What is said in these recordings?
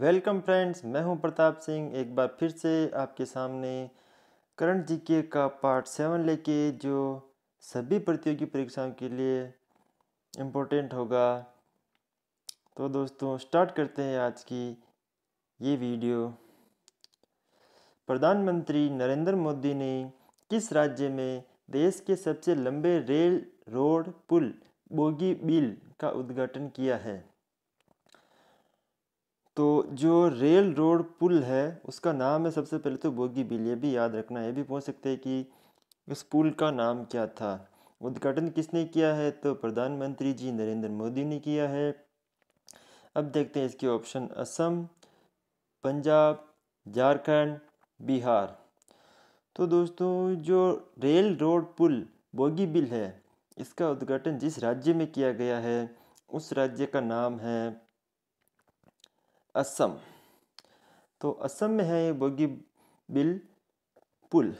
welcome friends मैं हूं प्रताप सिंह एक बार फिर से आपके सामने करंट जीके का पार्ट सेवन लेके जो सभी प्रतियोगी परीक्षाओं के लिए इम्पोर्टेंट होगा तो दोस्तों स्टार्ट करते हैं आज की ये वीडियो प्रधानमंत्री नरेंद्र मोदी ने किस राज्य में देश के सबसे लंबे रेल रोड पुल बोगी बिल का उद्घाटन किया है तो जो रेल रोड पुल है उसका नाम है सबसे पहले तो बोगी बिल ये भी याद रखना ये भी पूछ सकते हैं कि उस पुल का नाम क्या था उद्घाटन किसने किया है तो प्रधानमंत्री जी नरेंद्र मोदी ने किया है अब देखते हैं इसके ऑप्शन असम पंजाब झारखंड बिहार तो दोस्तों जो रेल रोड पुल बोगी बिल है इसका उद्घाटन जिस राज्य में किया गया है उस राज्य का नाम है असम तो असम में है ये बोगी बिल पुल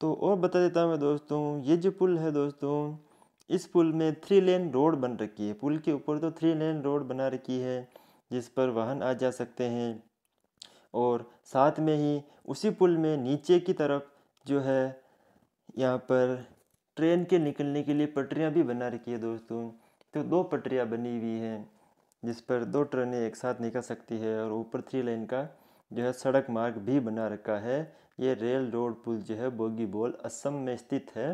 तो और बता देता हूँ मैं दोस्तों ये जो पुल है दोस्तों इस पुल में थ्री लेन रोड बन रखी है पुल के ऊपर तो थ्री लेन रोड बना रखी है जिस पर वाहन आ जा सकते हैं और साथ में ही उसी पुल में नीचे की तरफ जो है यहाँ पर ट्रेन के निकलने के लिए पटरियाँ भी बना रखी है दोस्तों तो दो पटरियाँ बनी हुई हैं जिस पर दो ट्रेनें एक साथ निकल सकती है और ऊपर थ्री लेन का जो है सड़क मार्ग भी बना रखा है ये रेल रोड पुल जो है बोगीबोल असम में स्थित है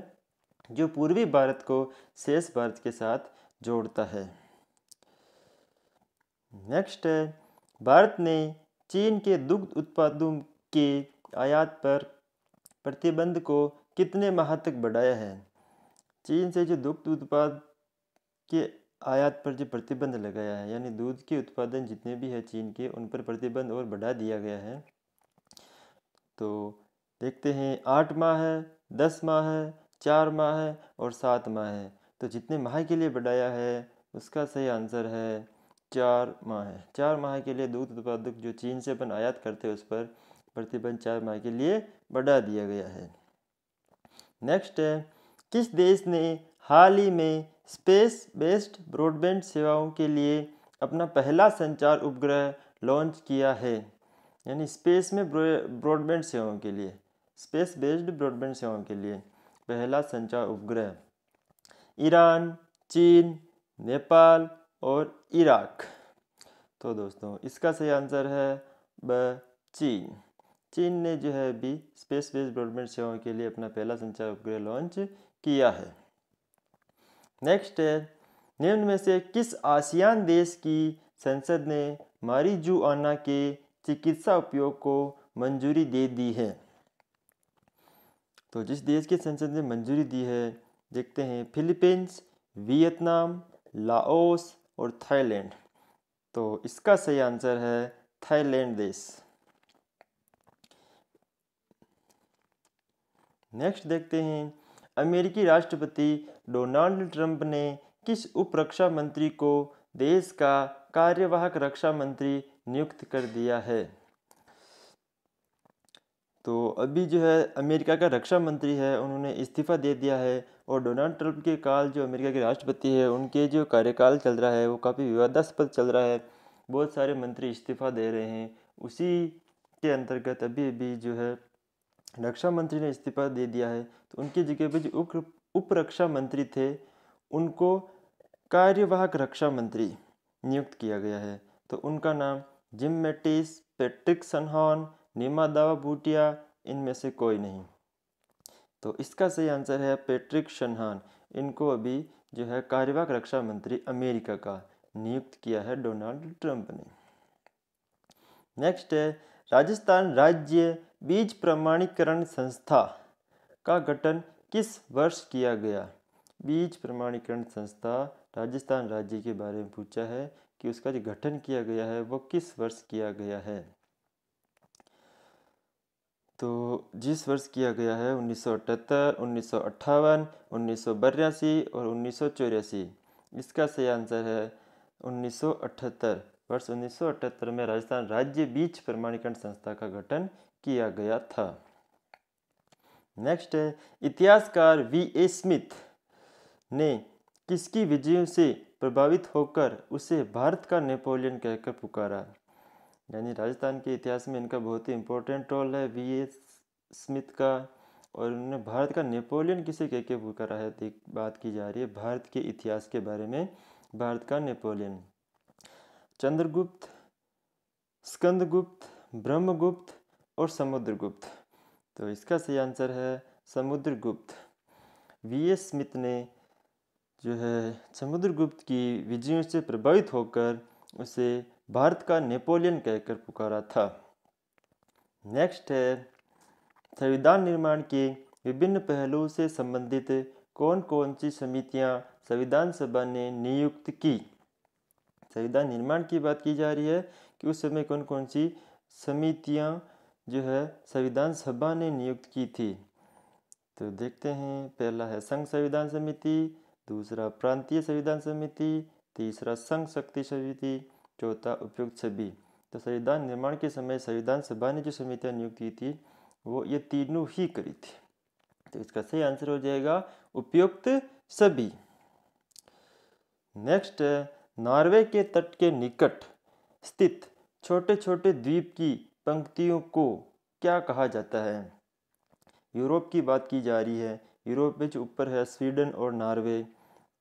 जो पूर्वी भारत को शेष भारत के साथ जोड़ता है नेक्स्ट है भारत ने चीन के दुग्ध उत्पादों के आयात पर प्रतिबंध को कितने माह तक बढ़ाया है चीन से जो दुग्ध उत्पाद के आयात पर जो प्रतिबंध लगाया है यानी दूध के उत्पादन जितने भी है चीन के उन पर प्रतिबंध और बढ़ा दिया गया है तो देखते हैं आठ माह है दस माह है चार माह है और सात माह है तो जितने माह के लिए बढ़ाया है उसका सही आंसर है चार माह है चार माह के लिए दूध उत्पादक जो चीन से अपन आयात करते हैं उस पर प्रतिबंध चार माह के लिए बढ़ा दिया गया है नेक्स्ट है किस देश ने हाल ही में स्पेस बेस्ड ब्रॉडबैंड सेवाओं के लिए अपना पहला संचार उपग्रह लॉन्च किया है यानी स्पेस में ब्रॉडबैंड सेवाओं के लिए स्पेस बेस्ड ब्रॉडबैंड सेवाओं के लिए पहला संचार उपग्रह ईरान चीन नेपाल और इराक तो दोस्तों इसका सही आंसर है ब चीन चीन ने जो है अभी स्पेस बेस्ड ब्रॉडबैंड सेवाओं के लिए अपना पहला संचार उपग्रह लॉन्च किया है नेक्स्ट है निम्न में से किस आसियान देश की संसद ने मारी आना के चिकित्सा उपयोग को मंजूरी दे दी है तो जिस देश की संसद ने मंजूरी दी है देखते हैं फिलीपींस वियतनाम लाओस और थाईलैंड तो इसका सही आंसर है थाईलैंड देश नेक्स्ट देखते हैं अमेरिकी राष्ट्रपति डोनाल्ड ट्रंप ने किस उप रक्षा मंत्री को देश का कार्यवाहक रक्षा मंत्री नियुक्त कर दिया है तो अभी जो है अमेरिका का रक्षा मंत्री है उन्होंने इस्तीफा दे दिया है और डोनाल्ड ट्रंप के काल जो अमेरिका के राष्ट्रपति है उनके जो कार्यकाल चल रहा है वो काफ़ी विवादास्पद चल रहा है बहुत सारे मंत्री इस्तीफा दे रहे हैं उसी के अंतर्गत अभी अभी जो है रक्षा मंत्री ने इस्तीफा दे दिया है तो उनकी जगह पर जो उप उप रक्षा मंत्री थे उनको कार्यवाहक रक्षा मंत्री नियुक्त किया गया है तो उनका नाम जिम मेटिस पेट्रिक सनहॉन नीमा दावा भूटिया इनमें से कोई नहीं तो इसका सही आंसर है पेट्रिक शनहान इनको अभी जो है कार्यवाहक रक्षा मंत्री अमेरिका का नियुक्त किया है डोनाल्ड ट्रंप ने नेक्स्ट है राजस्थान राज्य बीज प्रमाणीकरण संस्था का गठन किस वर्ष किया गया बीज प्रमाणीकरण संस्था राजस्थान राज्य के बारे में पूछा है कि उसका जो गठन किया गया है वो किस वर्ष किया गया है तो जिस वर्ष किया गया है उन्नीस सौ अठहत्तर उन्नीस सौ अट्ठावन उन्नीस सौ बयासी और उन्नीस सौ चौरासी इसका सही आंसर है उन्नीस सौ अठहत्तर वर्ष उन्नीस में राजस्थान राज्य बीज प्रमाणीकरण संस्था का गठन किया गया था नेक्स्ट है इतिहासकार वी ए स्मिथ ने किसकी विजयों से प्रभावित होकर उसे भारत का नेपोलियन कहकर पुकारा यानी राजस्थान के इतिहास में इनका बहुत ही इंपॉर्टेंट रोल है वी ए स्मिथ का और उन्होंने भारत का नेपोलियन किसे कह के पुकारा है बात की जा रही है भारत के इतिहास के बारे में भारत का नेपोलियन चंद्रगुप्त स्कंदगुप्त ब्रह्मगुप्त और समुद्रगुप्त तो इसका सही आंसर है समुद्रगुप्त वी एस स्मिथ ने जो है समुद्रगुप्त की विजयों से प्रभावित होकर उसे भारत का नेपोलियन कहकर पुकारा था नेक्स्ट है संविधान निर्माण के विभिन्न पहलुओं से संबंधित कौन कौन सी समितियां संविधान सभा ने नियुक्त की संविधान निर्माण की बात की जा रही है कि उस समय कौन कौन सी समितियाँ जो है संविधान सभा ने नियुक्त की थी तो देखते हैं पहला है संघ संविधान समिति दूसरा प्रांतीय संविधान समिति तीसरा संघ शक्ति समिति चौथा उपयुक्त सभी तो संविधान निर्माण के समय संविधान सभा ने जो समितियाँ नियुक्त की थी वो ये तीनों ही करी थी तो इसका सही आंसर हो जाएगा उपयुक्त सभी नेक्स्ट नॉर्वे के तट के निकट स्थित छोटे छोटे द्वीप की पंक्तियों को क्या कहा जाता है यूरोप की बात की जा रही है यूरोप में जो ऊपर है स्वीडन और नॉर्वे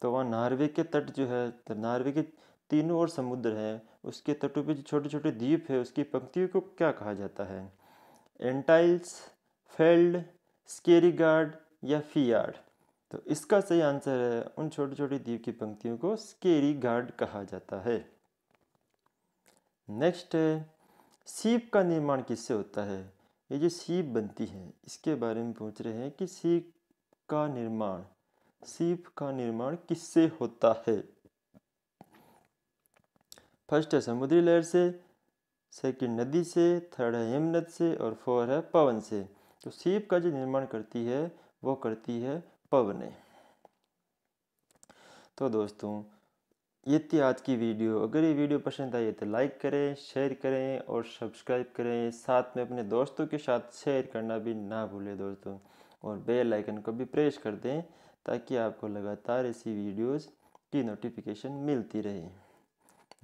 तो वहाँ नॉर्वे के तट जो है तो नॉर्वे के तीनों ओर समुद्र है उसके तटों पे जो छोटे छोटे द्वीप है उसकी पंक्तियों को क्या कहा जाता है एंटाइल्स फेल्ड स्केरीगार्ड या फियार्ड तो इसका सही आंसर है उन छोटी छोटी दीप की पंक्तियों को स्केरी गार्ड कहा जाता है नेक्स्ट है सीप का निर्माण किससे होता है ये जो सीप बनती है इसके बारे में पूछ रहे हैं कि सीप का निर्माण सीप का निर्माण किससे होता है फर्स्ट है समुद्री लहर से सेकंड नदी से थर्ड है हिमनद से और फोर है पवन से तो सीप का जो निर्माण करती है वो करती है पवने तो दोस्तों ये थी आज की वीडियो अगर ये वीडियो पसंद आई है तो लाइक करें शेयर करें और सब्सक्राइब करें साथ में अपने दोस्तों के साथ शेयर करना भी ना भूलें दोस्तों और बेल आइकन को भी प्रेस कर दें ताकि आपको लगातार ऐसी वीडियोस की नोटिफिकेशन मिलती रहे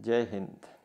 जय हिंद